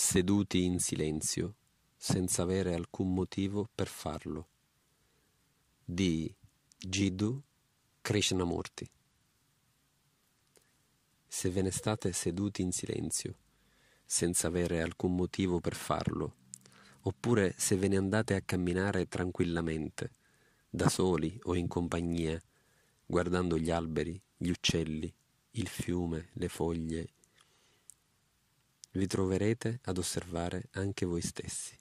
seduti in silenzio, senza avere alcun motivo per farlo. Di Jiddu Krishnamurti. Se ve ne state seduti in silenzio, senza avere alcun motivo per farlo, oppure se ve ne andate a camminare tranquillamente, da soli o in compagnia, guardando gli alberi, gli uccelli, il fiume, le foglie, vi troverete ad osservare anche voi stessi.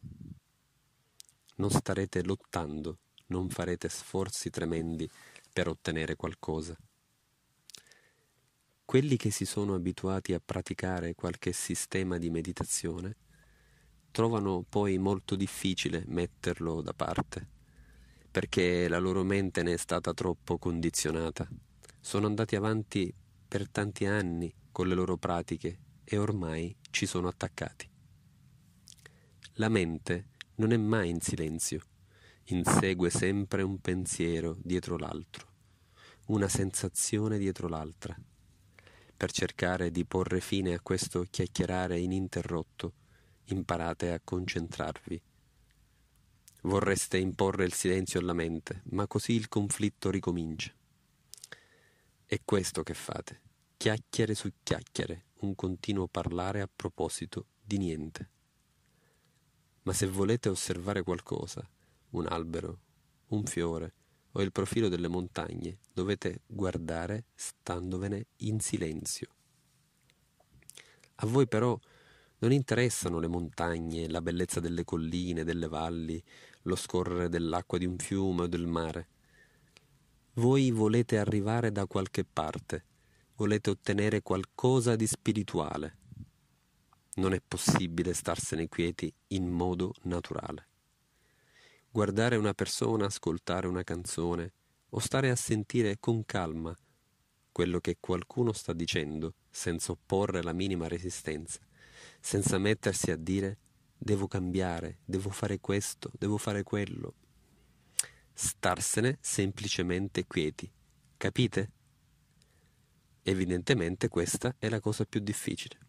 Non starete lottando, non farete sforzi tremendi per ottenere qualcosa. Quelli che si sono abituati a praticare qualche sistema di meditazione trovano poi molto difficile metterlo da parte, perché la loro mente ne è stata troppo condizionata. Sono andati avanti per tanti anni con le loro pratiche e ormai ci sono attaccati. La mente non è mai in silenzio, insegue sempre un pensiero dietro l'altro, una sensazione dietro l'altra. Per cercare di porre fine a questo chiacchierare ininterrotto, imparate a concentrarvi. Vorreste imporre il silenzio alla mente, ma così il conflitto ricomincia. È questo che fate, chiacchiere su chiacchiere, un continuo parlare a proposito di niente. Ma se volete osservare qualcosa, un albero, un fiore o il profilo delle montagne, dovete guardare standovene in silenzio. A voi però non interessano le montagne, la bellezza delle colline, delle valli, lo scorrere dell'acqua di un fiume o del mare. Voi volete arrivare da qualche parte volete ottenere qualcosa di spirituale. Non è possibile starsene quieti in modo naturale. Guardare una persona, ascoltare una canzone o stare a sentire con calma quello che qualcuno sta dicendo senza opporre la minima resistenza, senza mettersi a dire devo cambiare, devo fare questo, devo fare quello. Starsene semplicemente quieti. Capite? Evidentemente questa è la cosa più difficile.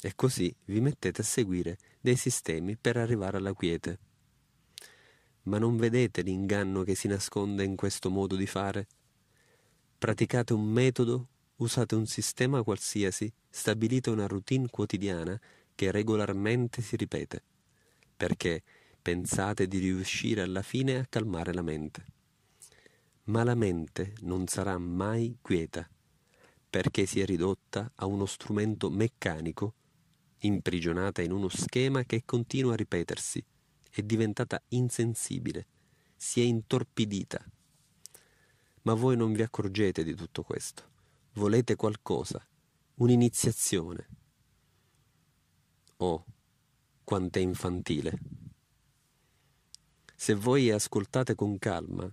E così vi mettete a seguire dei sistemi per arrivare alla quiete. Ma non vedete l'inganno che si nasconde in questo modo di fare? Praticate un metodo, usate un sistema qualsiasi, stabilite una routine quotidiana che regolarmente si ripete, perché pensate di riuscire alla fine a calmare la mente. Ma la mente non sarà mai quieta perché si è ridotta a uno strumento meccanico, imprigionata in uno schema che continua a ripetersi, è diventata insensibile, si è intorpidita. Ma voi non vi accorgete di tutto questo, volete qualcosa, un'iniziazione. Oh, quant'è infantile. Se voi ascoltate con calma,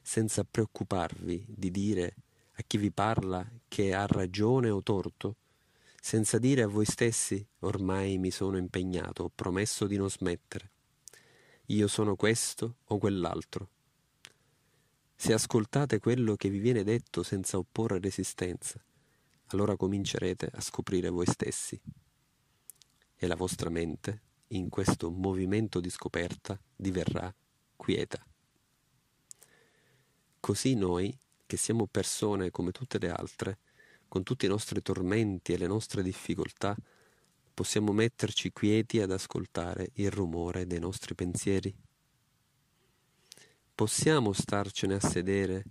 senza preoccuparvi di dire a chi vi parla che ha ragione o torto, senza dire a voi stessi ormai mi sono impegnato, ho promesso di non smettere, io sono questo o quell'altro. Se ascoltate quello che vi viene detto senza opporre resistenza, allora comincerete a scoprire voi stessi. E la vostra mente, in questo movimento di scoperta, diverrà quieta. Così noi che siamo persone come tutte le altre, con tutti i nostri tormenti e le nostre difficoltà, possiamo metterci quieti ad ascoltare il rumore dei nostri pensieri? Possiamo starcene a sedere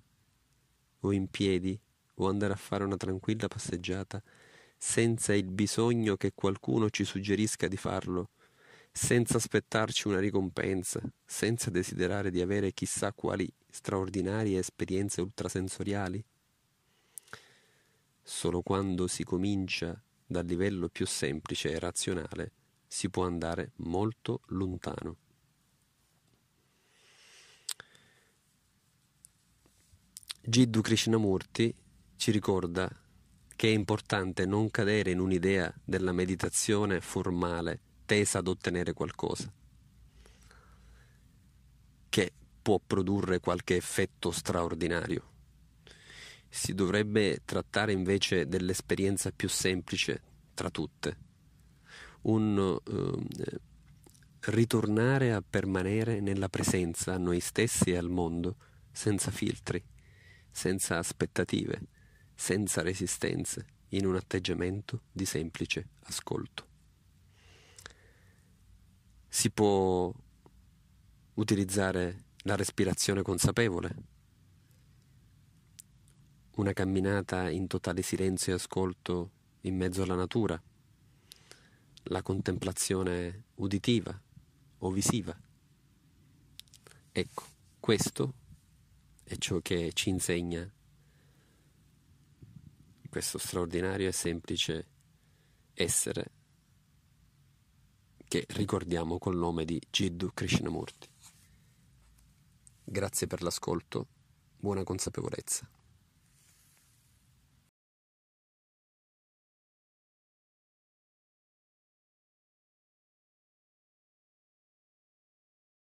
o in piedi o andare a fare una tranquilla passeggiata senza il bisogno che qualcuno ci suggerisca di farlo senza aspettarci una ricompensa, senza desiderare di avere chissà quali straordinarie esperienze ultrasensoriali? Solo quando si comincia dal livello più semplice e razionale si può andare molto lontano. Jiddu Krishnamurti ci ricorda che è importante non cadere in un'idea della meditazione formale tesa ad ottenere qualcosa, che può produrre qualche effetto straordinario. Si dovrebbe trattare invece dell'esperienza più semplice tra tutte, un eh, ritornare a permanere nella presenza a noi stessi e al mondo, senza filtri, senza aspettative, senza resistenze, in un atteggiamento di semplice ascolto si può utilizzare la respirazione consapevole, una camminata in totale silenzio e ascolto in mezzo alla natura, la contemplazione uditiva o visiva. Ecco, questo è ciò che ci insegna questo straordinario e semplice essere che ricordiamo col nome di Jiddu Krishnamurti. Grazie per l'ascolto, buona consapevolezza.